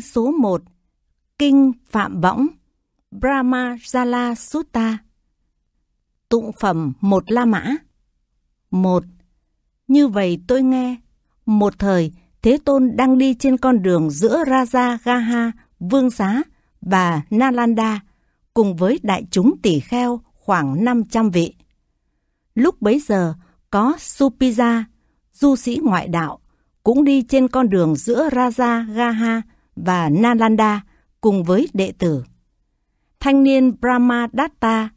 số 1, kinh Phạm Võng, Brahma Jala Sutta. Tụng phẩm một La Mã. một Như vậy tôi nghe, một thời Thế Tôn đang đi trên con đường giữa Raja Gaha, Vương Xá và Nalanda cùng với đại chúng tỷ kheo khoảng 500 vị. Lúc bấy giờ có Supija, du sĩ ngoại đạo, cũng đi trên con đường giữa Raja Gaha và Nalanda cùng với đệ tử. Thanh niên Brahmadatta,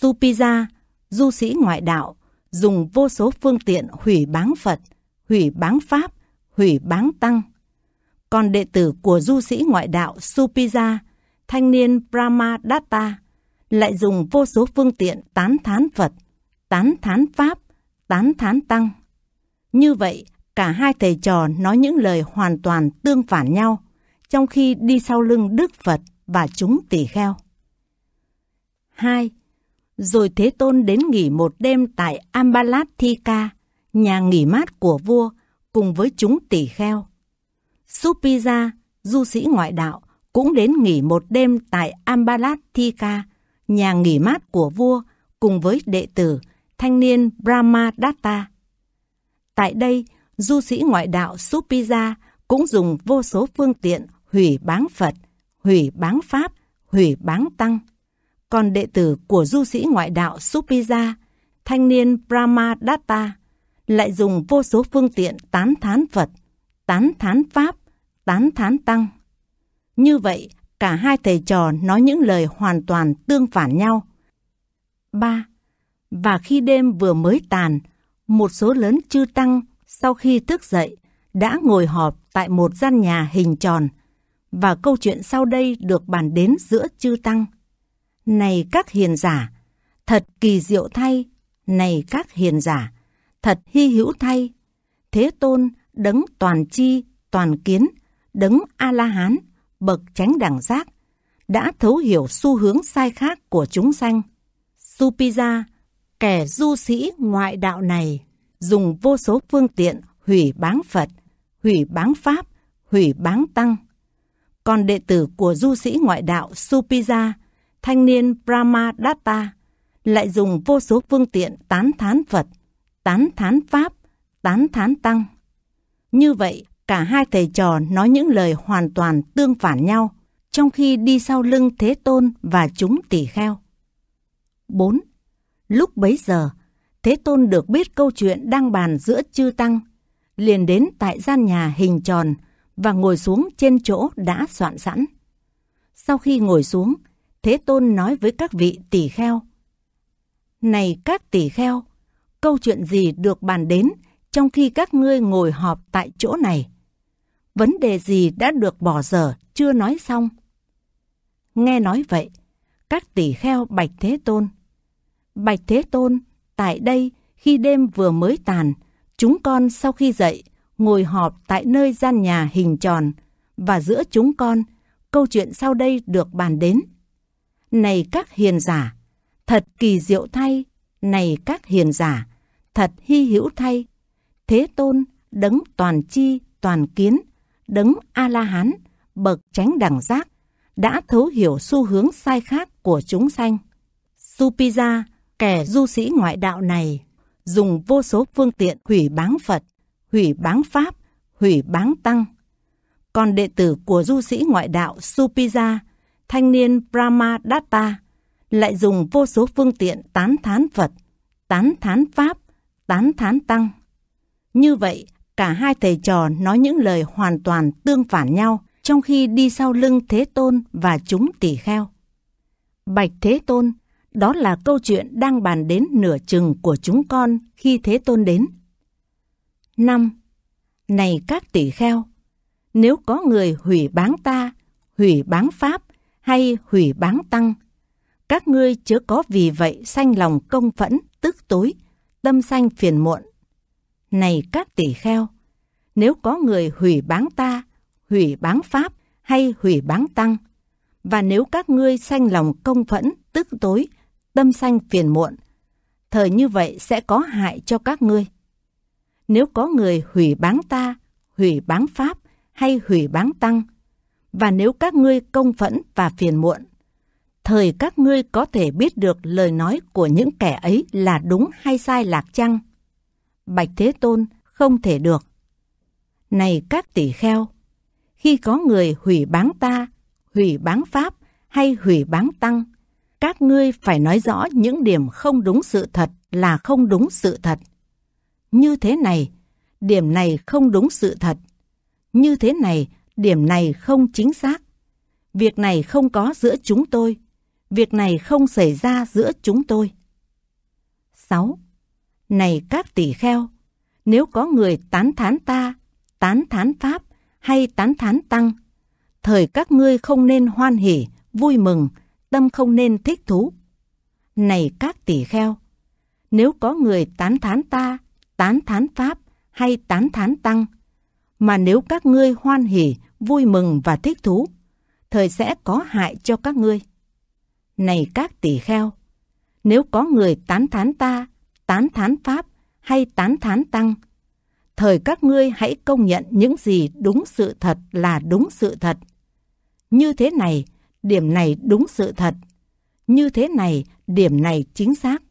Supija, du sĩ ngoại đạo, dùng vô số phương tiện hủy báng Phật, hủy báng Pháp, hủy báng Tăng. Còn đệ tử của du sĩ ngoại đạo Supija, thanh niên Brahmadatta, lại dùng vô số phương tiện tán thán Phật, tán thán Pháp, tán thán Tăng. Như vậy, cả hai thầy trò nói những lời hoàn toàn tương phản nhau, trong khi đi sau lưng Đức Phật và chúng tỳ kheo. 2. Rồi Thế Tôn đến nghỉ một đêm tại Ambalat Thika, nhà nghỉ mát của vua, cùng với chúng tỳ kheo. Supija, du sĩ ngoại đạo, cũng đến nghỉ một đêm tại Ambalat Thika, nhà nghỉ mát của vua, cùng với đệ tử, thanh niên Brahma Datta. Tại đây, du sĩ ngoại đạo Supija cũng dùng vô số phương tiện hủy bán Phật, hủy bán Pháp, hủy bán Tăng. Còn đệ tử của du sĩ ngoại đạo Supija, thanh niên Brahmadatta, lại dùng vô số phương tiện tán thán Phật, tán thán Pháp, tán thán Tăng. Như vậy, cả hai thầy trò nói những lời hoàn toàn tương phản nhau. 3. Và khi đêm vừa mới tàn, một số lớn chư tăng sau khi thức dậy đã ngồi họp tại một gian nhà hình tròn và câu chuyện sau đây được bàn đến giữa chư tăng. Này các hiền giả, thật kỳ diệu thay, này các hiền giả, thật hy hữu thay. Thế tôn đấng toàn chi, toàn kiến, đấng A-la-hán, bậc chánh đẳng giác, đã thấu hiểu xu hướng sai khác của chúng sanh. Supija, kẻ du sĩ ngoại đạo này, dùng vô số phương tiện hủy báng Phật, hủy báng Pháp, hủy báng Tăng con đệ tử của du sĩ ngoại đạo Supija, thanh niên Pramadatta, lại dùng vô số phương tiện tán thán Phật, tán thán Pháp, tán thán Tăng. Như vậy, cả hai thầy trò nói những lời hoàn toàn tương phản nhau, trong khi đi sau lưng Thế Tôn và chúng tỷ kheo. 4. Lúc bấy giờ, Thế Tôn được biết câu chuyện đang bàn giữa chư Tăng, liền đến tại gian nhà hình tròn và ngồi xuống trên chỗ đã soạn sẵn. Sau khi ngồi xuống, Thế Tôn nói với các vị tỷ kheo. Này các tỷ kheo, câu chuyện gì được bàn đến trong khi các ngươi ngồi họp tại chỗ này? Vấn đề gì đã được bỏ dở chưa nói xong? Nghe nói vậy, các tỷ kheo Bạch Thế Tôn. Bạch Thế Tôn, tại đây khi đêm vừa mới tàn, chúng con sau khi dậy ngồi họp tại nơi gian nhà hình tròn và giữa chúng con, câu chuyện sau đây được bàn đến. Này các hiền giả, thật kỳ diệu thay, này các hiền giả, thật hy hữu thay. Thế tôn, đấng toàn chi, toàn kiến, đấng A-la-hán, bậc tránh đẳng giác, đã thấu hiểu xu hướng sai khác của chúng sanh. Supija, kẻ du sĩ ngoại đạo này, dùng vô số phương tiện hủy báng Phật hủy báng Pháp, hủy báng Tăng. Còn đệ tử của du sĩ ngoại đạo Supija, thanh niên Brahmadatta, lại dùng vô số phương tiện tán thán Phật, tán thán Pháp, tán thán Tăng. Như vậy, cả hai thầy trò nói những lời hoàn toàn tương phản nhau trong khi đi sau lưng Thế Tôn và chúng tỷ kheo. Bạch Thế Tôn, đó là câu chuyện đang bàn đến nửa chừng của chúng con khi Thế Tôn đến. 5. Này các tỷ kheo, nếu có người hủy bán ta, hủy bán pháp hay hủy bán tăng, các ngươi chớ có vì vậy sanh lòng công phẫn, tức tối, tâm sanh phiền muộn. Này các tỷ kheo, nếu có người hủy bán ta, hủy bán pháp hay hủy bán tăng, và nếu các ngươi sanh lòng công phẫn, tức tối, tâm sanh phiền muộn, thời như vậy sẽ có hại cho các ngươi nếu có người hủy bán ta, hủy bán Pháp hay hủy bán Tăng, và nếu các ngươi công phẫn và phiền muộn, thời các ngươi có thể biết được lời nói của những kẻ ấy là đúng hay sai lạc chăng? Bạch Thế Tôn không thể được. Này các tỷ kheo, khi có người hủy bán ta, hủy bán Pháp hay hủy bán Tăng, các ngươi phải nói rõ những điểm không đúng sự thật là không đúng sự thật như thế này, điểm này không đúng sự thật, như thế này, điểm này không chính xác, việc này không có giữa chúng tôi, việc này không xảy ra giữa chúng tôi. 6. Này các tỷ kheo, nếu có người tán thán ta, tán thán Pháp hay tán thán Tăng, thời các ngươi không nên hoan hỉ, vui mừng, tâm không nên thích thú. Này các tỷ kheo, nếu có người tán thán ta, tán thán Pháp hay tán thán Tăng, mà nếu các ngươi hoan hỉ, vui mừng và thích thú, thời sẽ có hại cho các ngươi. Này các tỷ kheo, nếu có người tán thán ta, tán thán Pháp hay tán thán Tăng, thời các ngươi hãy công nhận những gì đúng sự thật là đúng sự thật. Như thế này, điểm này đúng sự thật. Như thế này, điểm này chính xác.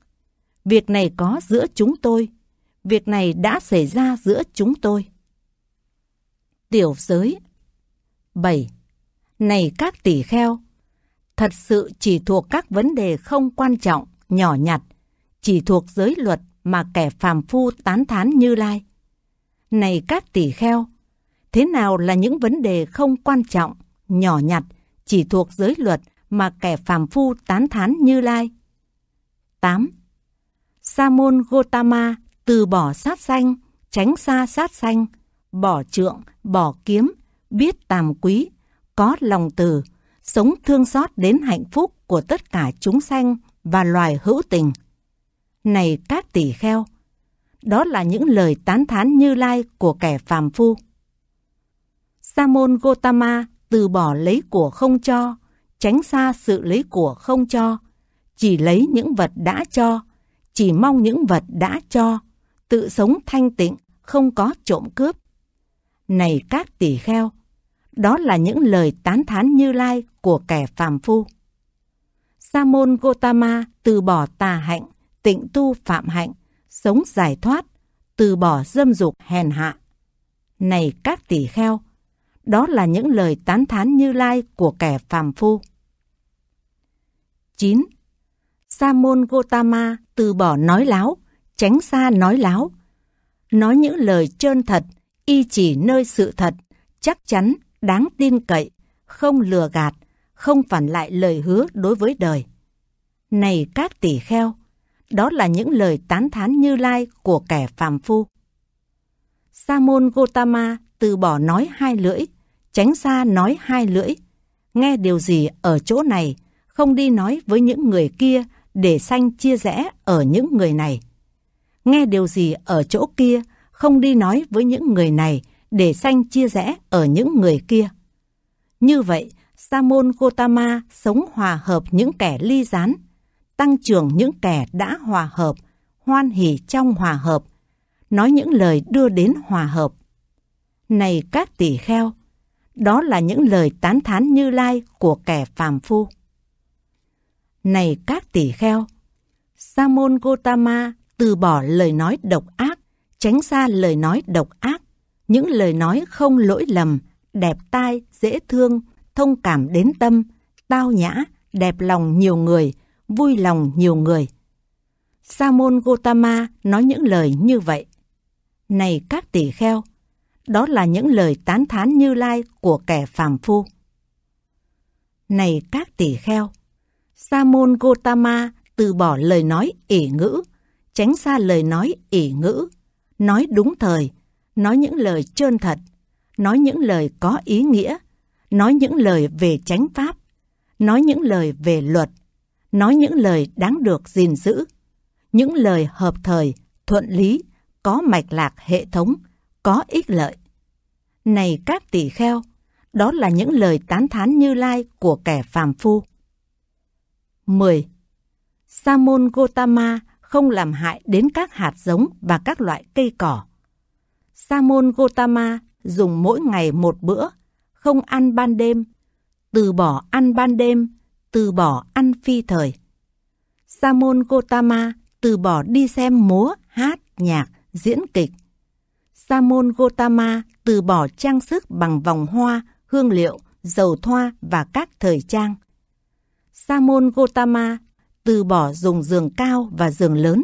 Việc này có giữa chúng tôi việc này đã xảy ra giữa chúng tôi. Tiểu giới 7. Này các tỷ kheo, thật sự chỉ thuộc các vấn đề không quan trọng, nhỏ nhặt, chỉ thuộc giới luật mà kẻ phàm phu tán thán như lai. Này các tỷ kheo, thế nào là những vấn đề không quan trọng, nhỏ nhặt, chỉ thuộc giới luật mà kẻ phàm phu tán thán như lai? 8. Sa môn Gotama từ bỏ sát sanh, tránh xa sát sanh, bỏ trượng, bỏ kiếm, biết tàm quý, có lòng từ, sống thương xót đến hạnh phúc của tất cả chúng sanh và loài hữu tình. Này các tỷ kheo, đó là những lời tán thán như lai của kẻ phàm phu. Sa môn Gotama từ bỏ lấy của không cho, tránh xa sự lấy của không cho, chỉ lấy những vật đã cho, chỉ mong những vật đã cho tự sống thanh tịnh, không có trộm cướp. Này các tỷ kheo, đó là những lời tán thán như lai của kẻ phàm phu. Sa môn Gotama từ bỏ tà hạnh, tịnh tu phạm hạnh, sống giải thoát, từ bỏ dâm dục hèn hạ. Này các tỷ kheo, đó là những lời tán thán như lai của kẻ phàm phu. 9. Sa môn Gotama từ bỏ nói láo, tránh xa nói láo. Nói những lời trơn thật, y chỉ nơi sự thật, chắc chắn, đáng tin cậy, không lừa gạt, không phản lại lời hứa đối với đời. Này các tỷ kheo, đó là những lời tán thán như lai của kẻ phàm phu. Sa môn Gotama từ bỏ nói hai lưỡi, tránh xa nói hai lưỡi. Nghe điều gì ở chỗ này, không đi nói với những người kia để sanh chia rẽ ở những người này nghe điều gì ở chỗ kia, không đi nói với những người này để sanh chia rẽ ở những người kia. Như vậy, Samon Gotama sống hòa hợp những kẻ ly gián, tăng trưởng những kẻ đã hòa hợp, hoan hỷ trong hòa hợp, nói những lời đưa đến hòa hợp. Này các tỷ kheo, đó là những lời tán thán như lai của kẻ phàm phu. Này các tỷ kheo, Samon Gotama từ bỏ lời nói độc ác, tránh xa lời nói độc ác, những lời nói không lỗi lầm, đẹp tai, dễ thương, thông cảm đến tâm, tao nhã, đẹp lòng nhiều người, vui lòng nhiều người. Sa môn Gotama nói những lời như vậy. Này các tỷ kheo, đó là những lời tán thán như lai của kẻ phàm phu. Này các tỷ kheo, Sa môn Gotama từ bỏ lời nói ỉ ngữ, tránh xa lời nói ỉ ngữ, nói đúng thời, nói những lời trơn thật, nói những lời có ý nghĩa, nói những lời về chánh pháp, nói những lời về luật, nói những lời đáng được gìn giữ, những lời hợp thời, thuận lý, có mạch lạc hệ thống, có ích lợi. Này các tỷ kheo, đó là những lời tán thán như lai của kẻ phàm phu. 10. Sa môn gautama không làm hại đến các hạt giống và các loại cây cỏ. Samon Gotama dùng mỗi ngày một bữa, không ăn ban đêm, từ bỏ ăn ban đêm, từ bỏ ăn phi thời. Samon Gotama từ bỏ đi xem múa, hát, nhạc, diễn kịch. Samon Gotama từ bỏ trang sức bằng vòng hoa, hương liệu, dầu thoa và các thời trang. Samon Gotama từ bỏ dùng giường cao và giường lớn.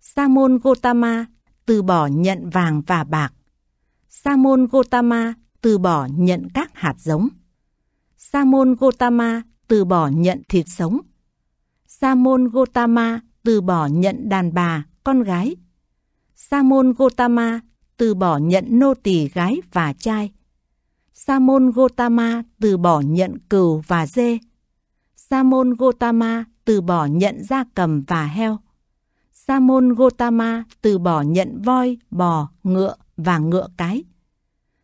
Sa môn Gotama từ bỏ nhận vàng và bạc. Sa môn Gotama từ bỏ nhận các hạt giống. Sa môn Gotama từ bỏ nhận thịt sống. Sa môn Gotama từ bỏ nhận đàn bà, con gái. Sa môn Gotama từ bỏ nhận nô tỳ gái và trai. Sa môn Gotama từ bỏ nhận cừu và dê. Sa môn Gotama từ bỏ nhận gia cầm và heo. Sa môn Gotama từ bỏ nhận voi, bò, ngựa và ngựa cái.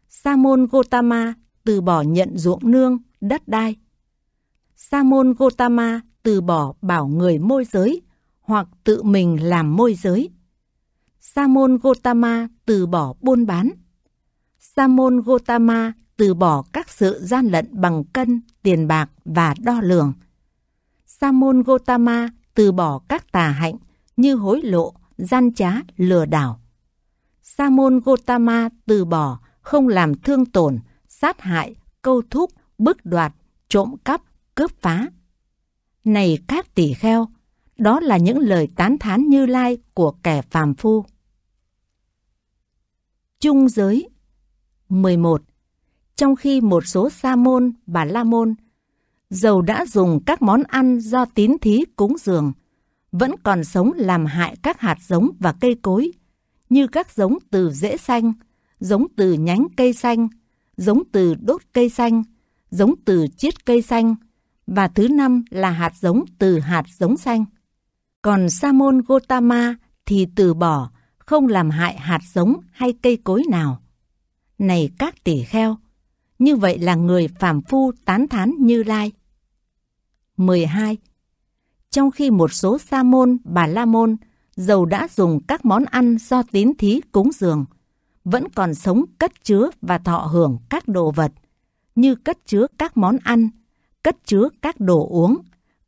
Sa môn Gotama từ bỏ nhận ruộng nương, đất đai. Sa môn Gotama từ bỏ bảo người môi giới hoặc tự mình làm môi giới. Sa môn Gotama từ bỏ buôn bán. Sa môn Gotama từ bỏ các sự gian lận bằng cân, tiền bạc và đo lường. Sa môn Gotama từ bỏ các tà hạnh như hối lộ, gian trá, lừa đảo. Sa môn Gotama từ bỏ không làm thương tổn, sát hại, câu thúc, bức đoạt, trộm cắp, cướp phá. Này các tỷ kheo, đó là những lời tán thán như lai của kẻ phàm phu. Trung giới 11. Trong khi một số sa môn, bà la môn dầu đã dùng các món ăn do tín thí cúng dường, vẫn còn sống làm hại các hạt giống và cây cối, như các giống từ rễ xanh, giống từ nhánh cây xanh, giống từ đốt cây xanh, giống từ chiết cây xanh, và thứ năm là hạt giống từ hạt giống xanh. Còn Samon Gotama thì từ bỏ, không làm hại hạt giống hay cây cối nào. Này các tỷ kheo, như vậy là người phàm phu tán thán Như Lai. 12. Trong khi một số sa môn, bà la môn, dầu đã dùng các món ăn do tín thí cúng dường, vẫn còn sống cất chứa và thọ hưởng các đồ vật, như cất chứa các món ăn, cất chứa các đồ uống,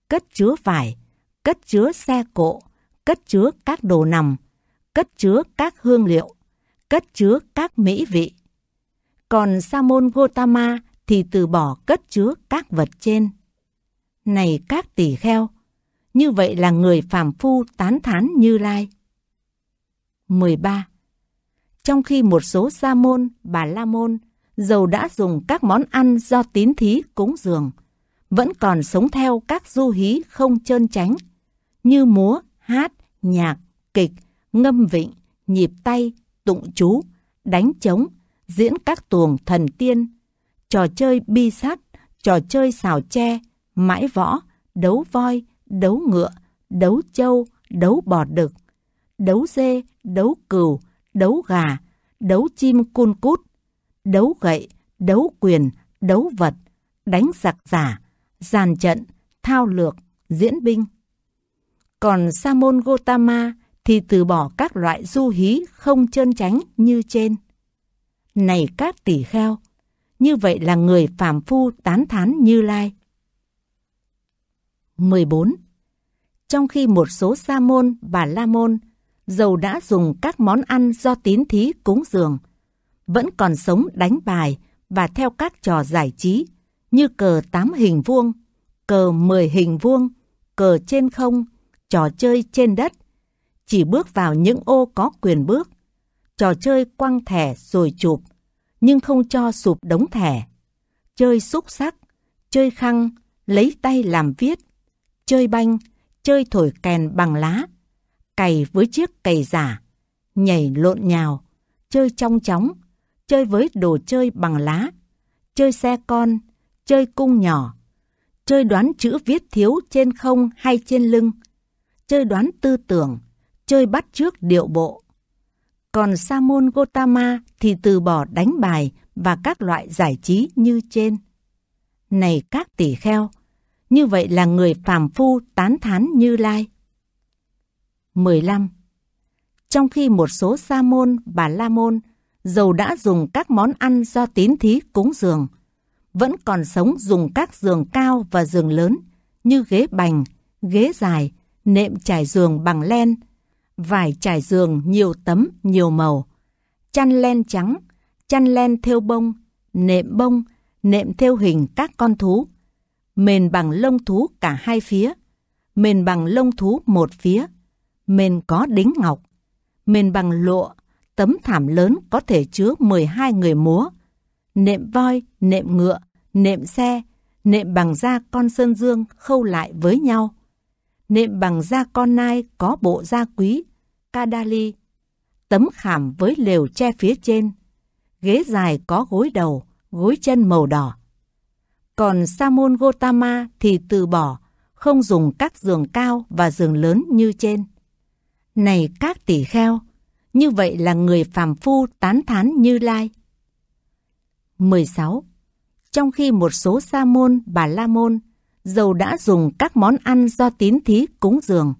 cất chứa vải, cất chứa xe cộ, cất chứa các đồ nằm, cất chứa các hương liệu, cất chứa các mỹ vị. Còn Sa môn Gotama thì từ bỏ cất chứa các vật trên này các tỷ kheo, như vậy là người phàm phu tán thán Như Lai. 13. Trong khi một số sa môn, bà la môn, dầu đã dùng các món ăn do tín thí cúng dường, vẫn còn sống theo các du hí không chơn tránh, như múa, hát, nhạc, kịch, ngâm vịnh, nhịp tay, tụng chú, đánh trống, diễn các tuồng thần tiên, trò chơi bi sắt, trò chơi xào tre, mãi võ, đấu voi, đấu ngựa, đấu châu đấu bò đực, đấu dê, đấu cừu, đấu gà, đấu chim cun cút, đấu gậy, đấu quyền, đấu vật, đánh giặc giả, giàn trận, thao lược, diễn binh. Còn Sa môn Gotama thì từ bỏ các loại du hí không trơn tránh như trên. Này các tỷ kheo, như vậy là người phàm phu tán thán Như Lai. 14. Trong khi một số sa môn và la môn dầu đã dùng các món ăn do tín thí cúng dường, vẫn còn sống đánh bài và theo các trò giải trí như cờ tám hình vuông, cờ 10 hình vuông, cờ trên không, trò chơi trên đất, chỉ bước vào những ô có quyền bước, trò chơi quăng thẻ rồi chụp, nhưng không cho sụp đống thẻ, chơi xúc sắc, chơi khăn, lấy tay làm viết, chơi banh, chơi thổi kèn bằng lá, cày với chiếc cày giả, nhảy lộn nhào, chơi trong chóng, chơi với đồ chơi bằng lá, chơi xe con, chơi cung nhỏ, chơi đoán chữ viết thiếu trên không hay trên lưng, chơi đoán tư tưởng, chơi bắt trước điệu bộ. Còn sa môn Gotama thì từ bỏ đánh bài và các loại giải trí như trên. Này các tỷ kheo, như vậy là người phàm phu tán thán Như Lai. 15. Trong khi một số sa môn, bà la môn, dầu đã dùng các món ăn do tín thí cúng dường, vẫn còn sống dùng các giường cao và giường lớn như ghế bành, ghế dài, nệm trải giường bằng len, vải trải giường nhiều tấm, nhiều màu, chăn len trắng, chăn len thêu bông, nệm bông, nệm thêu hình các con thú, mền bằng lông thú cả hai phía, mền bằng lông thú một phía, mền có đính ngọc, mền bằng lụa, tấm thảm lớn có thể chứa 12 người múa, nệm voi, nệm ngựa, nệm xe, nệm bằng da con sơn dương khâu lại với nhau. Nệm bằng da con nai có bộ da quý, kadali, tấm khảm với lều che phía trên, ghế dài có gối đầu, gối chân màu đỏ. Còn Samon Gotama thì từ bỏ, không dùng các giường cao và giường lớn như trên. Này các tỷ kheo, như vậy là người phàm phu tán thán Như Lai. 16. Trong khi một số sa môn, bà la môn, dầu đã dùng các món ăn do tín thí cúng dường,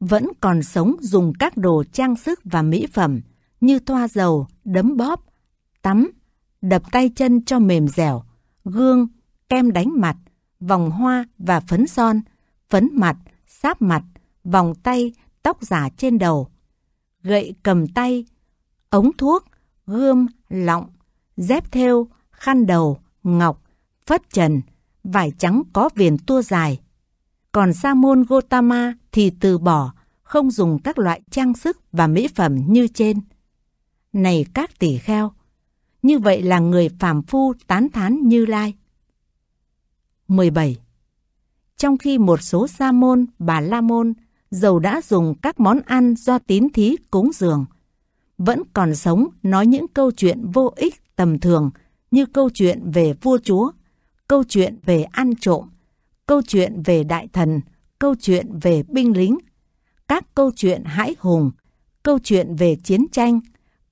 vẫn còn sống dùng các đồ trang sức và mỹ phẩm như toa dầu, đấm bóp, tắm, đập tay chân cho mềm dẻo, gương, kem đánh mặt, vòng hoa và phấn son, phấn mặt, sáp mặt, vòng tay, tóc giả trên đầu, gậy cầm tay, ống thuốc, gươm, lọng, dép thêu, khăn đầu, ngọc, phất trần, vải trắng có viền tua dài. Còn sa môn Gotama thì từ bỏ, không dùng các loại trang sức và mỹ phẩm như trên. Này các tỷ kheo, như vậy là người phàm phu tán thán Như Lai. 17. Trong khi một số sa môn, bà la môn, dầu đã dùng các món ăn do tín thí cúng dường, vẫn còn sống nói những câu chuyện vô ích tầm thường như câu chuyện về vua chúa, câu chuyện về ăn trộm, câu chuyện về đại thần, câu chuyện về binh lính, các câu chuyện hãi hùng, câu chuyện về chiến tranh,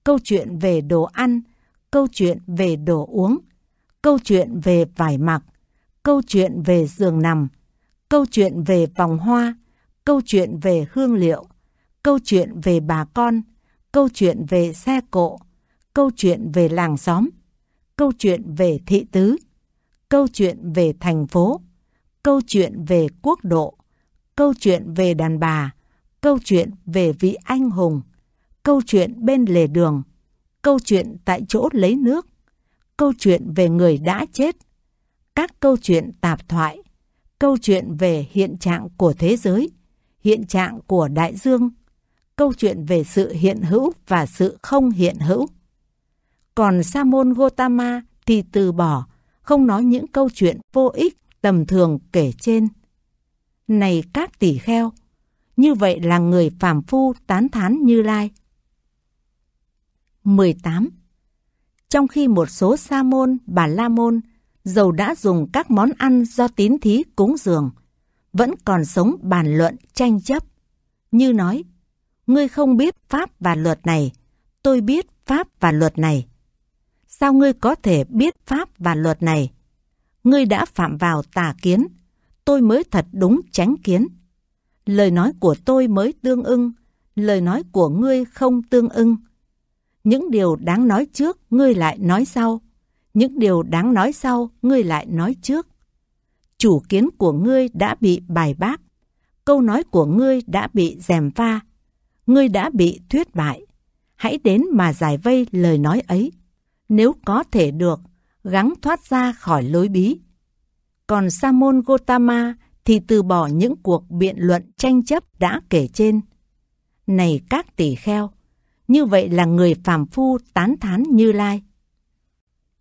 câu chuyện về đồ ăn, câu chuyện về đồ uống, câu chuyện về vải mặc, câu chuyện về giường nằm, câu chuyện về vòng hoa, câu chuyện về hương liệu, câu chuyện về bà con, câu chuyện về xe cộ, câu chuyện về làng xóm, câu chuyện về thị tứ, câu chuyện về thành phố, câu chuyện về quốc độ, câu chuyện về đàn bà, câu chuyện về vị anh hùng, câu chuyện bên lề đường, câu chuyện tại chỗ lấy nước, câu chuyện về người đã chết, các câu chuyện tạp thoại, câu chuyện về hiện trạng của thế giới, hiện trạng của đại dương, câu chuyện về sự hiện hữu và sự không hiện hữu. Còn Sa môn Gotama thì từ bỏ, không nói những câu chuyện vô ích tầm thường kể trên. Này các tỷ kheo, như vậy là người phàm phu tán thán Như Lai. 18. Trong khi một số sa môn, bà la môn dầu đã dùng các món ăn do tín thí cúng dường, vẫn còn sống bàn luận tranh chấp. Như nói, ngươi không biết pháp và luật này, tôi biết pháp và luật này. Sao ngươi có thể biết pháp và luật này? Ngươi đã phạm vào tà kiến, tôi mới thật đúng tránh kiến. Lời nói của tôi mới tương ưng, lời nói của ngươi không tương ưng. Những điều đáng nói trước, ngươi lại nói sau những điều đáng nói sau ngươi lại nói trước. Chủ kiến của ngươi đã bị bài bác, câu nói của ngươi đã bị dèm pha, ngươi đã bị thuyết bại. Hãy đến mà giải vây lời nói ấy. Nếu có thể được, gắng thoát ra khỏi lối bí. Còn Sa môn Gotama thì từ bỏ những cuộc biện luận tranh chấp đã kể trên. Này các tỷ kheo, như vậy là người phàm phu tán thán Như Lai.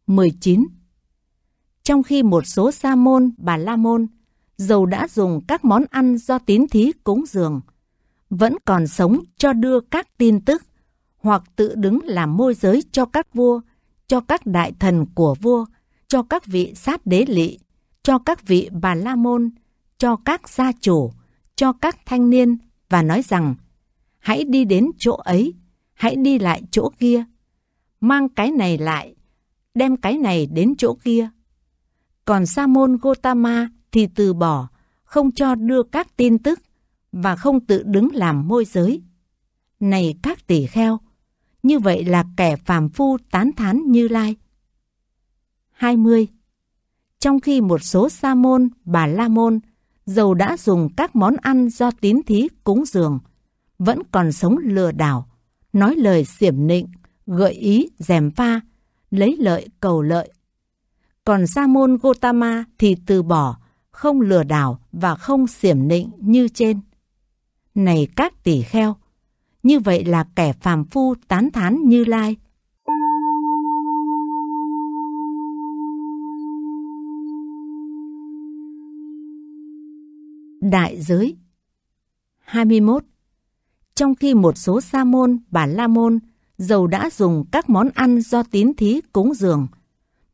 19 Trong khi một số sa môn, bà la môn, dầu đã dùng các món ăn do tín thí cúng dường, vẫn còn sống cho đưa các tin tức hoặc tự đứng làm môi giới cho các vua, cho các đại thần của vua, cho các vị sát đế lỵ cho các vị bà la môn, cho các gia chủ, cho các thanh niên và nói rằng hãy đi đến chỗ ấy, hãy đi lại chỗ kia, mang cái này lại, đem cái này đến chỗ kia. Còn sa môn Gotama thì từ bỏ, không cho đưa các tin tức và không tự đứng làm môi giới. Này các tỷ kheo, như vậy là kẻ phàm phu tán thán Như Lai. 20. Trong khi một số sa môn, bà la môn, dầu đã dùng các món ăn do tín thí cúng dường, vẫn còn sống lừa đảo, nói lời xiểm nịnh, gợi ý dèm pha lấy lợi cầu lợi. Còn sa môn Gotama thì từ bỏ, không lừa đảo và không xiểm nịnh như trên. Này các tỷ kheo, như vậy là kẻ phàm phu tán thán Như Lai. Đại giới 21. Trong khi một số sa môn, bà la môn dầu đã dùng các món ăn do tín thí cúng dường,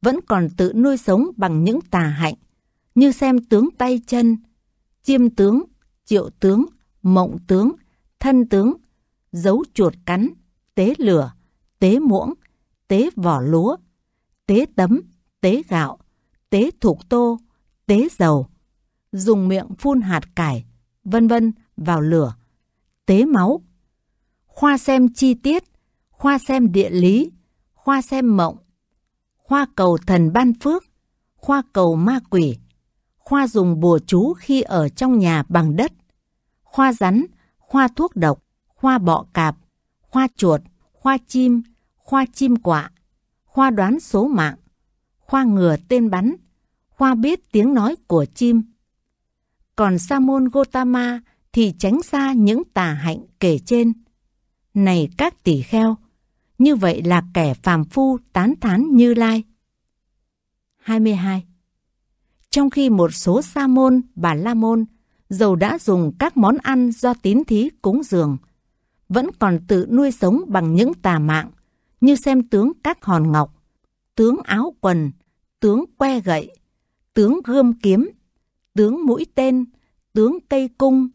vẫn còn tự nuôi sống bằng những tà hạnh, như xem tướng tay chân, chiêm tướng, triệu tướng, mộng tướng, thân tướng, dấu chuột cắn, tế lửa, tế muỗng, tế vỏ lúa, tế tấm, tế gạo, tế thuộc tô, tế dầu, dùng miệng phun hạt cải, vân vân vào lửa, tế máu. Khoa xem chi tiết khoa xem địa lý, khoa xem mộng, khoa cầu thần ban phước, khoa cầu ma quỷ, khoa dùng bùa chú khi ở trong nhà bằng đất, khoa rắn, khoa thuốc độc, khoa bọ cạp, khoa chuột, khoa chim, khoa chim quạ, khoa đoán số mạng, khoa ngừa tên bắn, khoa biết tiếng nói của chim. Còn Sa môn Gotama thì tránh xa những tà hạnh kể trên. Này các tỷ kheo, như vậy là kẻ phàm phu tán thán Như Lai. 22. Trong khi một số sa môn, bà la môn, dầu đã dùng các món ăn do tín thí cúng dường, vẫn còn tự nuôi sống bằng những tà mạng, như xem tướng các hòn ngọc, tướng áo quần, tướng que gậy, tướng gươm kiếm, tướng mũi tên, tướng cây cung,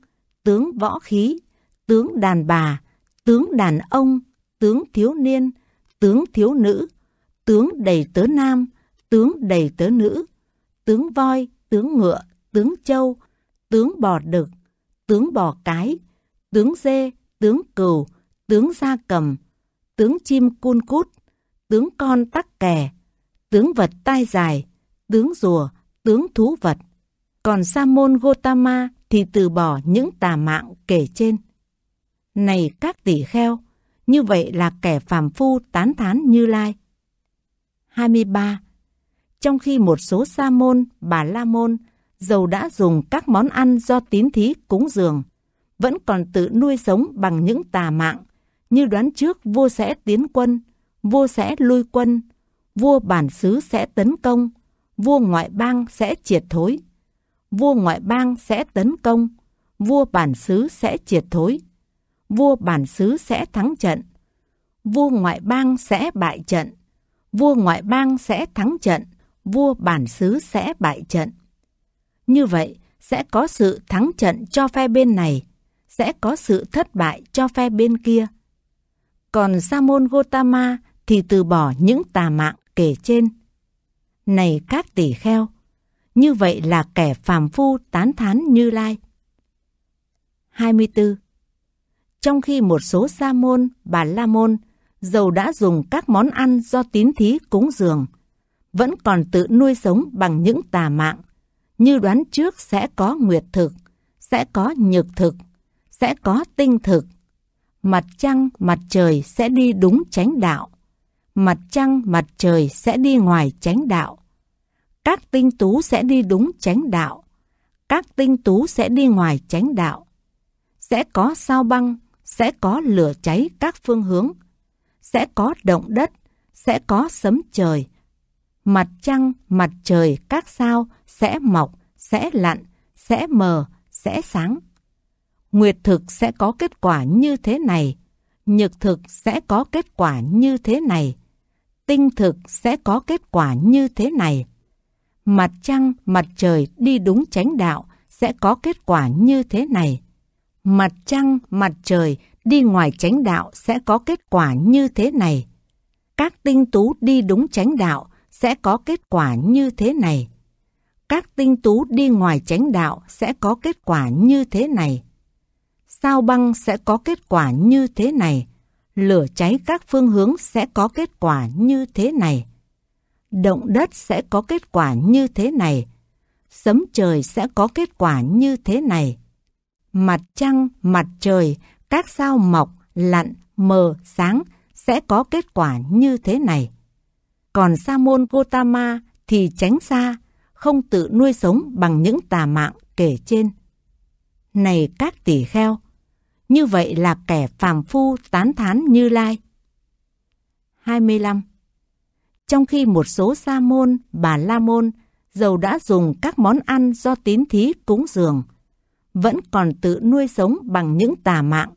tướng võ khí, tướng đàn bà, tướng đàn ông, tướng thiếu niên, tướng thiếu nữ, tướng đầy tớ nam, tướng đầy tớ nữ, tướng voi, tướng ngựa, tướng châu, tướng bò đực, tướng bò cái, tướng dê, tướng cừu, tướng gia cầm, tướng chim cun cút, tướng con tắc kè, tướng vật tai dài, tướng rùa, tướng thú vật. Còn sa môn Gotama thì từ bỏ những tà mạng kể trên. Này các tỷ kheo! Như vậy là kẻ phàm phu tán thán Như Lai. 23. Trong khi một số sa môn, bà la môn, dầu đã dùng các món ăn do tín thí cúng dường, vẫn còn tự nuôi sống bằng những tà mạng, như đoán trước vua sẽ tiến quân, vua sẽ lui quân, vua bản xứ sẽ tấn công, vua ngoại bang sẽ triệt thối, vua ngoại bang sẽ tấn công, vua bản xứ sẽ triệt thối vua bản xứ sẽ thắng trận, vua ngoại bang sẽ bại trận, vua ngoại bang sẽ thắng trận, vua bản xứ sẽ bại trận. Như vậy, sẽ có sự thắng trận cho phe bên này, sẽ có sự thất bại cho phe bên kia. Còn Sa môn Gotama thì từ bỏ những tà mạng kể trên. Này các tỷ kheo, như vậy là kẻ phàm phu tán thán Như Lai. 24 trong khi một số sa môn, bà la môn, dầu đã dùng các món ăn do tín thí cúng dường, vẫn còn tự nuôi sống bằng những tà mạng, như đoán trước sẽ có nguyệt thực, sẽ có nhược thực, sẽ có tinh thực. Mặt trăng, mặt trời sẽ đi đúng chánh đạo. Mặt trăng, mặt trời sẽ đi ngoài chánh đạo. Các tinh tú sẽ đi đúng chánh đạo. Các tinh tú sẽ đi ngoài chánh đạo. Sẽ có sao băng, sẽ có lửa cháy các phương hướng, sẽ có động đất, sẽ có sấm trời. Mặt trăng, mặt trời, các sao sẽ mọc, sẽ lặn, sẽ mờ, sẽ sáng. Nguyệt thực sẽ có kết quả như thế này, nhược thực sẽ có kết quả như thế này, tinh thực sẽ có kết quả như thế này. Mặt trăng, mặt trời đi đúng chánh đạo sẽ có kết quả như thế này mặt trăng, mặt trời đi ngoài chánh đạo sẽ có kết quả như thế này. Các tinh tú đi đúng chánh đạo sẽ có kết quả như thế này. Các tinh tú đi ngoài chánh đạo sẽ có kết quả như thế này. Sao băng sẽ có kết quả như thế này. Lửa cháy các phương hướng sẽ có kết quả như thế này. Động đất sẽ có kết quả như thế này. Sấm trời sẽ có kết quả như thế này mặt trăng, mặt trời, các sao mọc, lặn, mờ, sáng sẽ có kết quả như thế này. Còn sa môn Gotama thì tránh xa, không tự nuôi sống bằng những tà mạng kể trên. Này các tỷ kheo, như vậy là kẻ phàm phu tán thán Như Lai. 25. Trong khi một số sa môn, bà la môn, dầu đã dùng các món ăn do tín thí cúng dường, vẫn còn tự nuôi sống bằng những tà mạng,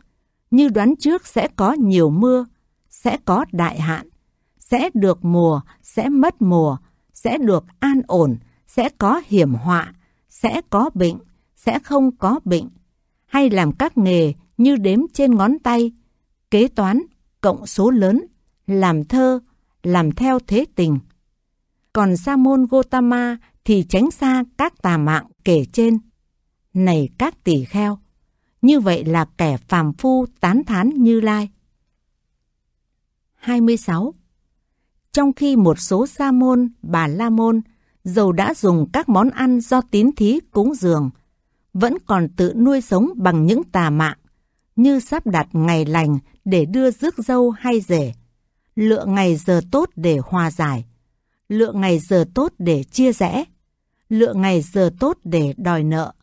như đoán trước sẽ có nhiều mưa, sẽ có đại hạn, sẽ được mùa, sẽ mất mùa, sẽ được an ổn, sẽ có hiểm họa, sẽ có bệnh, sẽ không có bệnh, hay làm các nghề như đếm trên ngón tay, kế toán, cộng số lớn, làm thơ, làm theo thế tình. Còn Sa môn Gotama thì tránh xa các tà mạng kể trên này các tỷ kheo, như vậy là kẻ phàm phu tán thán Như Lai. 26. Trong khi một số sa môn, bà la môn, dầu đã dùng các món ăn do tín thí cúng dường, vẫn còn tự nuôi sống bằng những tà mạng, như sắp đặt ngày lành để đưa rước dâu hay rể, lựa ngày giờ tốt để hòa giải, lựa ngày giờ tốt để chia rẽ, lựa ngày giờ tốt để đòi nợ,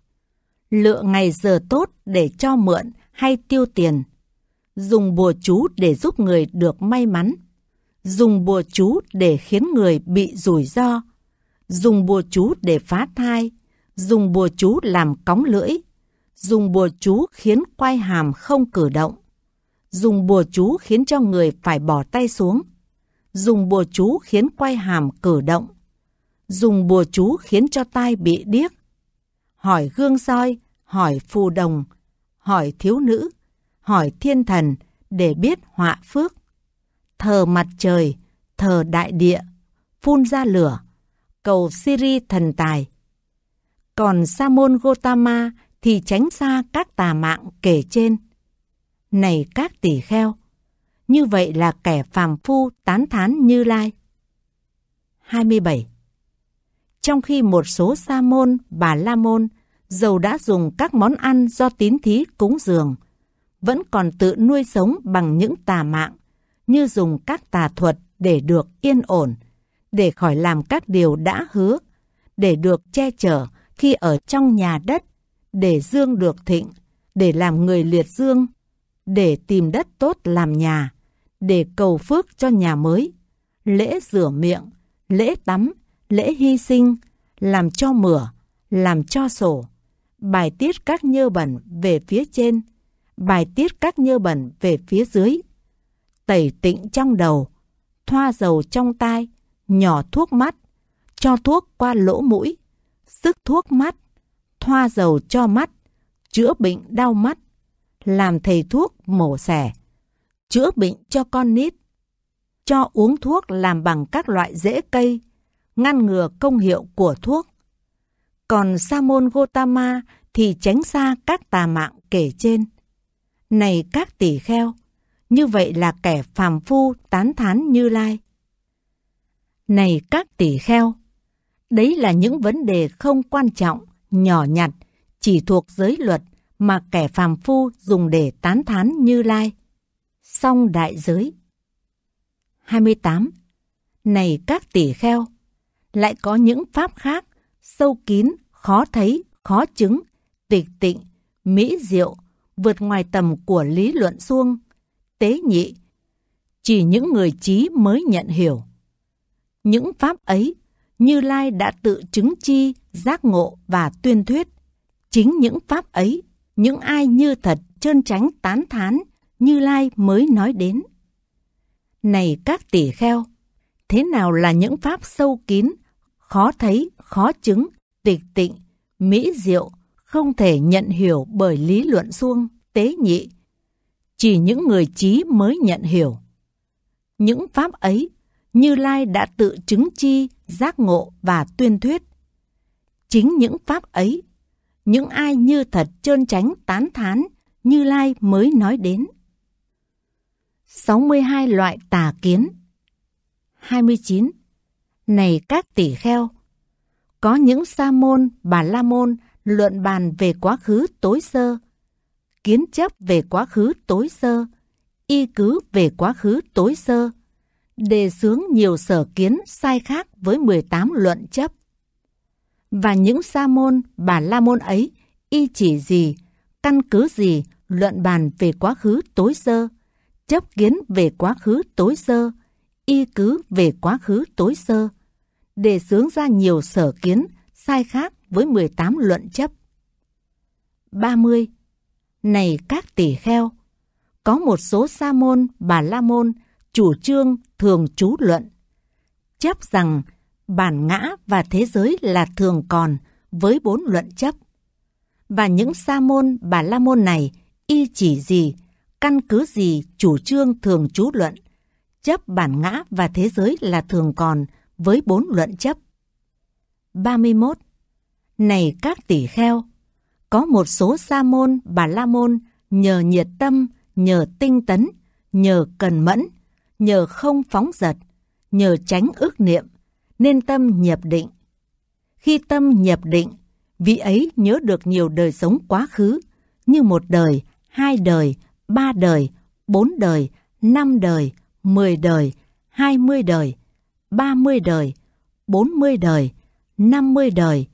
lựa ngày giờ tốt để cho mượn hay tiêu tiền, dùng bùa chú để giúp người được may mắn, dùng bùa chú để khiến người bị rủi ro, dùng bùa chú để phá thai, dùng bùa chú làm cóng lưỡi, dùng bùa chú khiến quai hàm không cử động, dùng bùa chú khiến cho người phải bỏ tay xuống, dùng bùa chú khiến quai hàm cử động, dùng bùa chú khiến cho tai bị điếc, hỏi gương soi, hỏi phù đồng, hỏi thiếu nữ, hỏi thiên thần để biết họa phước. Thờ mặt trời, thờ đại địa, phun ra lửa, cầu Siri thần tài. Còn Sa môn Gotama thì tránh xa các tà mạng kể trên. Này các tỷ kheo, như vậy là kẻ phàm phu tán thán Như Lai. 27 trong khi một số sa môn, bà la môn dầu đã dùng các món ăn do tín thí cúng dường, vẫn còn tự nuôi sống bằng những tà mạng, như dùng các tà thuật để được yên ổn, để khỏi làm các điều đã hứa, để được che chở khi ở trong nhà đất, để dương được thịnh, để làm người liệt dương, để tìm đất tốt làm nhà, để cầu phước cho nhà mới, lễ rửa miệng, lễ tắm, lễ hy sinh, làm cho mửa, làm cho sổ, bài tiết các nhơ bẩn về phía trên, bài tiết các nhơ bẩn về phía dưới, tẩy tịnh trong đầu, thoa dầu trong tai, nhỏ thuốc mắt, cho thuốc qua lỗ mũi, sức thuốc mắt, thoa dầu cho mắt, chữa bệnh đau mắt, làm thầy thuốc mổ xẻ, chữa bệnh cho con nít, cho uống thuốc làm bằng các loại rễ cây, ngăn ngừa công hiệu của thuốc. Còn sa môn Gotama thì tránh xa các tà mạng kể trên. Này các tỷ kheo, như vậy là kẻ phàm phu tán thán Như Lai. Này các tỷ kheo, đấy là những vấn đề không quan trọng, nhỏ nhặt, chỉ thuộc giới luật mà kẻ phàm phu dùng để tán thán Như Lai. Song đại giới. 28. Này các tỷ kheo, lại có những pháp khác, sâu kín, khó thấy, khó chứng, tịch tịnh, mỹ diệu, vượt ngoài tầm của lý luận suông tế nhị. Chỉ những người trí mới nhận hiểu. Những pháp ấy, Như Lai đã tự chứng chi, giác ngộ và tuyên thuyết. Chính những pháp ấy, những ai như thật trơn tránh tán thán, Như Lai mới nói đến. Này các tỷ kheo, thế nào là những pháp sâu kín, khó thấy, khó chứng, tuyệt tịnh, mỹ diệu, không thể nhận hiểu bởi lý luận suông, tế nhị. Chỉ những người trí mới nhận hiểu. Những pháp ấy, Như Lai đã tự chứng chi, giác ngộ và tuyên thuyết. Chính những pháp ấy, những ai như thật trơn tránh tán thán, Như Lai mới nói đến. 62 loại tà kiến 29 Này các tỷ kheo Có những sa môn, bà la môn luận bàn về quá khứ tối sơ Kiến chấp về quá khứ tối sơ Y cứ về quá khứ tối sơ Đề xướng nhiều sở kiến sai khác với 18 luận chấp Và những sa môn, bà la môn ấy Y chỉ gì, căn cứ gì luận bàn về quá khứ tối sơ chấp kiến về quá khứ tối sơ y cứ về quá khứ tối sơ, đề xướng ra nhiều sở kiến sai khác với 18 luận chấp. 30. Này các tỷ kheo, có một số sa môn, bà la môn chủ trương thường chú luận, chấp rằng bản ngã và thế giới là thường còn với bốn luận chấp. Và những sa môn, bà la môn này y chỉ gì, căn cứ gì chủ trương thường chú luận – chấp bản ngã và thế giới là thường còn với bốn luận chấp. 31. Này các tỷ kheo, có một số sa môn, bà la môn nhờ nhiệt tâm, nhờ tinh tấn, nhờ cần mẫn, nhờ không phóng dật nhờ tránh ước niệm, nên tâm nhập định. Khi tâm nhập định, vị ấy nhớ được nhiều đời sống quá khứ, như một đời, hai đời, ba đời, bốn đời, năm đời, 10 đời, 20 đời, 30 đời, 40 đời, 50 đời,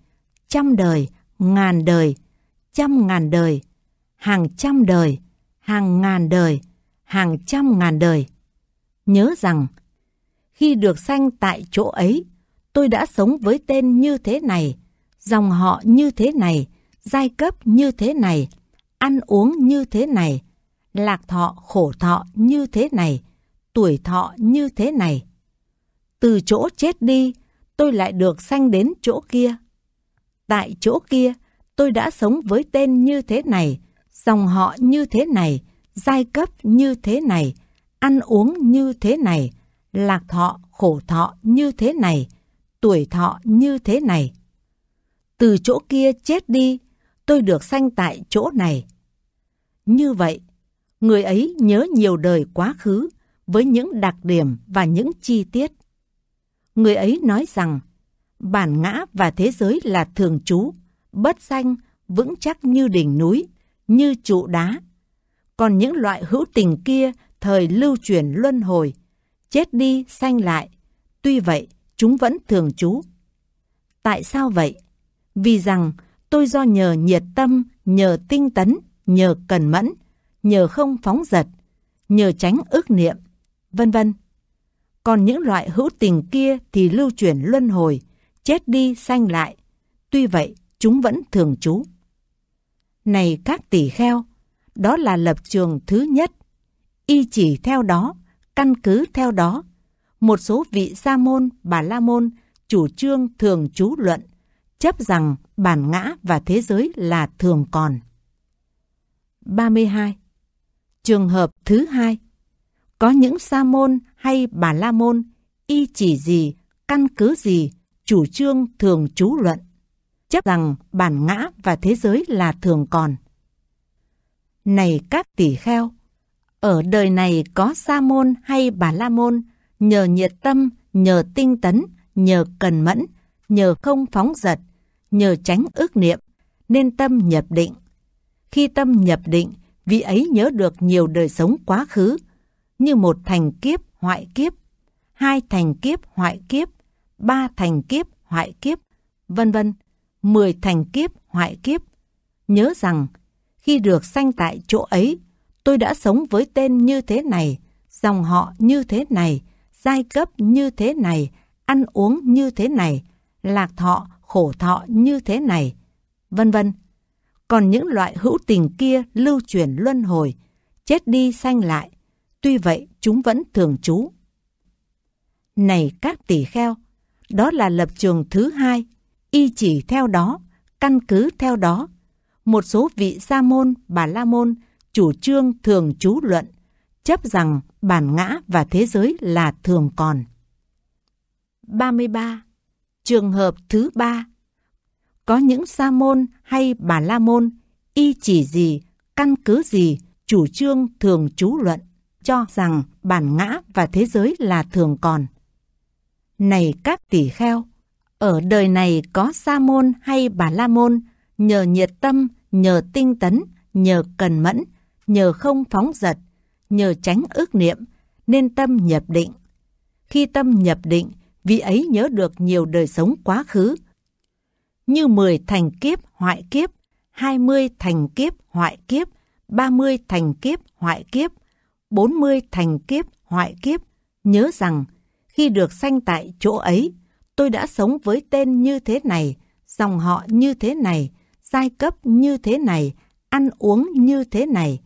trăm đời, ngàn đời, trăm ngàn đời, hàng trăm đời, hàng ngàn đời, hàng trăm ngàn đời. Nhớ rằng, khi được sanh tại chỗ ấy, tôi đã sống với tên như thế này, dòng họ như thế này, giai cấp như thế này, ăn uống như thế này, lạc thọ khổ thọ như thế này, tuổi thọ như thế này. Từ chỗ chết đi, tôi lại được sanh đến chỗ kia. Tại chỗ kia, tôi đã sống với tên như thế này, dòng họ như thế này, giai cấp như thế này, ăn uống như thế này, lạc thọ, khổ thọ như thế này, tuổi thọ như thế này. Từ chỗ kia chết đi, tôi được sanh tại chỗ này. Như vậy, người ấy nhớ nhiều đời quá khứ, với những đặc điểm và những chi tiết. Người ấy nói rằng, bản ngã và thế giới là thường trú, bất danh, vững chắc như đỉnh núi, như trụ đá. Còn những loại hữu tình kia thời lưu truyền luân hồi, chết đi sanh lại, tuy vậy chúng vẫn thường trú. Tại sao vậy? Vì rằng tôi do nhờ nhiệt tâm, nhờ tinh tấn, nhờ cần mẫn, nhờ không phóng dật, nhờ tránh ước niệm, vân vân. Còn những loại hữu tình kia thì lưu chuyển luân hồi, chết đi sanh lại. Tuy vậy, chúng vẫn thường trú. Này các tỷ kheo, đó là lập trường thứ nhất. Y chỉ theo đó, căn cứ theo đó. Một số vị sa môn, bà la môn chủ trương thường trú luận, chấp rằng bản ngã và thế giới là thường còn. 32. Trường hợp thứ hai có những sa môn hay bà la môn y chỉ gì, căn cứ gì, chủ trương thường trú luận, chấp rằng bản ngã và thế giới là thường còn. Này các tỷ kheo, ở đời này có sa môn hay bà la môn nhờ nhiệt tâm, nhờ tinh tấn, nhờ cần mẫn, nhờ không phóng giật, nhờ tránh ước niệm, nên tâm nhập định. Khi tâm nhập định, vị ấy nhớ được nhiều đời sống quá khứ, như một thành kiếp hoại kiếp, hai thành kiếp hoại kiếp, ba thành kiếp hoại kiếp, vân vân, mười thành kiếp hoại kiếp. Nhớ rằng, khi được sanh tại chỗ ấy, tôi đã sống với tên như thế này, dòng họ như thế này, giai cấp như thế này, ăn uống như thế này, lạc thọ, khổ thọ như thế này, vân vân. Còn những loại hữu tình kia lưu chuyển luân hồi, chết đi sanh lại, tuy vậy chúng vẫn thường trú. Này các tỷ kheo, đó là lập trường thứ hai, y chỉ theo đó, căn cứ theo đó. Một số vị sa môn, bà la môn chủ trương thường trú luận, chấp rằng bản ngã và thế giới là thường còn. 33. Trường hợp thứ ba Có những sa môn hay bà la môn y chỉ gì, căn cứ gì, chủ trương thường trú luận cho rằng bản ngã và thế giới là thường còn. Này các tỷ kheo, ở đời này có sa môn hay bà la môn, nhờ nhiệt tâm, nhờ tinh tấn, nhờ cần mẫn, nhờ không phóng dật, nhờ tránh ước niệm, nên tâm nhập định. Khi tâm nhập định, vị ấy nhớ được nhiều đời sống quá khứ, như 10 thành kiếp hoại kiếp, 20 thành kiếp hoại kiếp, 30 thành kiếp hoại kiếp, 40 thành kiếp, hoại kiếp, nhớ rằng khi được sanh tại chỗ ấy, tôi đã sống với tên như thế này, dòng họ như thế này, giai cấp như thế này, ăn uống như thế này,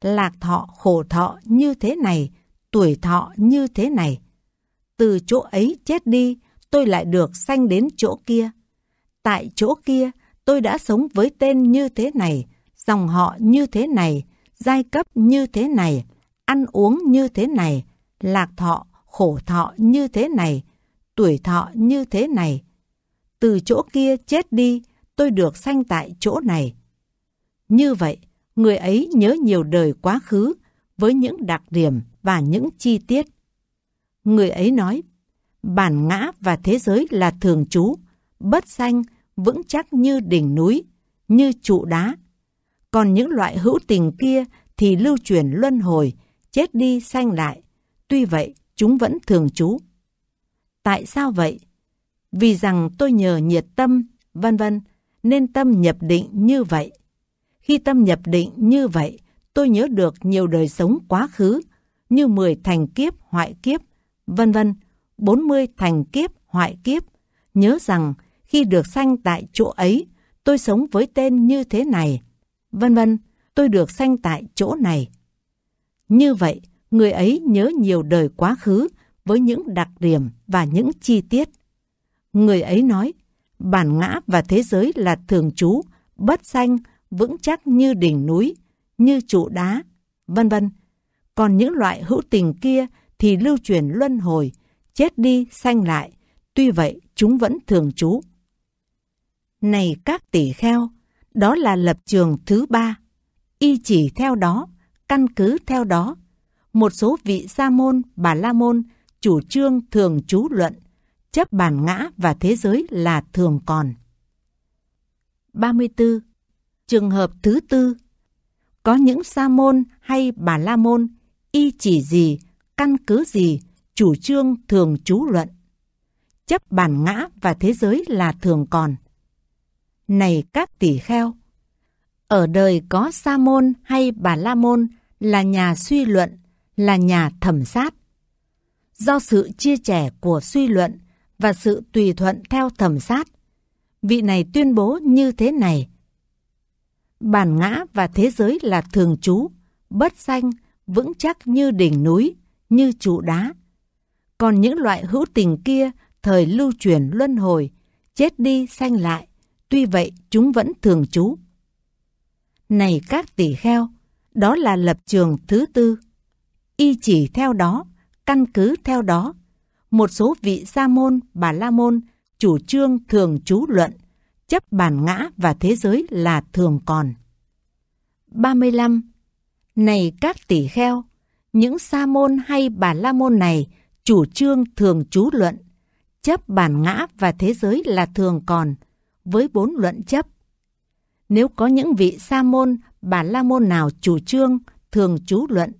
lạc thọ khổ thọ như thế này, tuổi thọ như thế này. Từ chỗ ấy chết đi, tôi lại được sanh đến chỗ kia. Tại chỗ kia, tôi đã sống với tên như thế này, dòng họ như thế này, giai cấp như thế này, ăn uống như thế này, lạc thọ, khổ thọ như thế này, tuổi thọ như thế này. Từ chỗ kia chết đi, tôi được sanh tại chỗ này. Như vậy, người ấy nhớ nhiều đời quá khứ với những đặc điểm và những chi tiết. Người ấy nói, bản ngã và thế giới là thường trú, bất sanh, vững chắc như đỉnh núi, như trụ đá. Còn những loại hữu tình kia thì lưu truyền luân hồi, chết đi sanh lại, tuy vậy chúng vẫn thường trú. Tại sao vậy? Vì rằng tôi nhờ nhiệt tâm, vân vân, nên tâm nhập định như vậy. Khi tâm nhập định như vậy, tôi nhớ được nhiều đời sống quá khứ, như 10 thành kiếp, hoại kiếp, vân vân, 40 thành kiếp, hoại kiếp. Nhớ rằng khi được sanh tại chỗ ấy, tôi sống với tên như thế này, vân vân, tôi được sanh tại chỗ này, như vậy, người ấy nhớ nhiều đời quá khứ với những đặc điểm và những chi tiết. Người ấy nói, bản ngã và thế giới là thường trú, bất xanh, vững chắc như đỉnh núi, như trụ đá, vân vân. Còn những loại hữu tình kia thì lưu truyền luân hồi, chết đi sanh lại, tuy vậy chúng vẫn thường trú. Này các tỷ kheo, đó là lập trường thứ ba, y chỉ theo đó căn cứ theo đó, một số vị sa môn, bà la môn chủ trương thường chú luận, chấp bản ngã và thế giới là thường còn. 34. Trường hợp thứ tư Có những sa môn hay bà la môn y chỉ gì, căn cứ gì, chủ trương thường chú luận. Chấp bản ngã và thế giới là thường còn. Này các tỷ kheo, ở đời có Sa Môn hay Bà La Môn là nhà suy luận, là nhà thẩm sát. Do sự chia sẻ của suy luận và sự tùy thuận theo thẩm sát, vị này tuyên bố như thế này. Bản ngã và thế giới là thường trú, bất sanh, vững chắc như đỉnh núi, như trụ đá. Còn những loại hữu tình kia thời lưu truyền luân hồi, chết đi sanh lại, tuy vậy chúng vẫn thường trú này các tỷ kheo, đó là lập trường thứ tư. Y chỉ theo đó, căn cứ theo đó, một số vị sa môn, bà la môn chủ trương thường chú luận, chấp bản ngã và thế giới là thường còn. 35. Này các tỷ kheo, những sa môn hay bà la môn này chủ trương thường chú luận, chấp bản ngã và thế giới là thường còn, với bốn luận chấp nếu có những vị sa môn, bà la môn nào chủ trương, thường chú luận,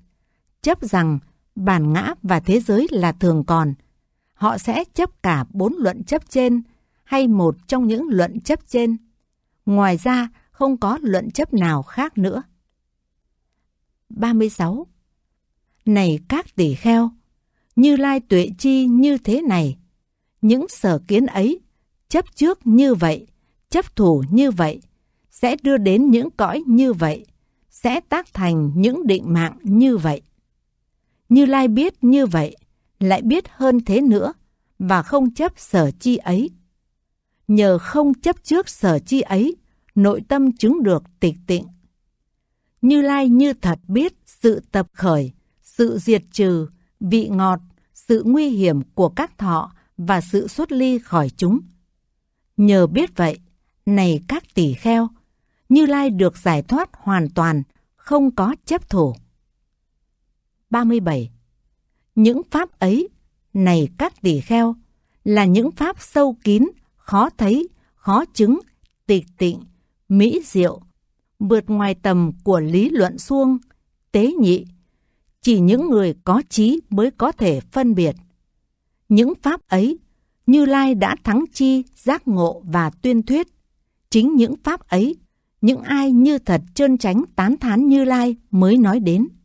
chấp rằng bản ngã và thế giới là thường còn, họ sẽ chấp cả bốn luận chấp trên hay một trong những luận chấp trên. Ngoài ra, không có luận chấp nào khác nữa. 36. Này các tỷ kheo, như lai tuệ chi như thế này, những sở kiến ấy, chấp trước như vậy, chấp thủ như vậy, sẽ đưa đến những cõi như vậy, sẽ tác thành những định mạng như vậy. Như Lai biết như vậy, lại biết hơn thế nữa và không chấp sở chi ấy. Nhờ không chấp trước sở chi ấy, nội tâm chứng được tịch tịnh. Như Lai như thật biết sự tập khởi, sự diệt trừ, vị ngọt, sự nguy hiểm của các thọ và sự xuất ly khỏi chúng. Nhờ biết vậy, này các tỷ kheo, như Lai được giải thoát hoàn toàn, không có chấp thủ. 37. Những pháp ấy, này các tỷ kheo, là những pháp sâu kín, khó thấy, khó chứng, tịch tịnh, mỹ diệu, vượt ngoài tầm của lý luận suông tế nhị. Chỉ những người có trí mới có thể phân biệt. Những pháp ấy, Như Lai đã thắng chi, giác ngộ và tuyên thuyết. Chính những pháp ấy những ai như thật trơn tránh tán thán Như Lai mới nói đến.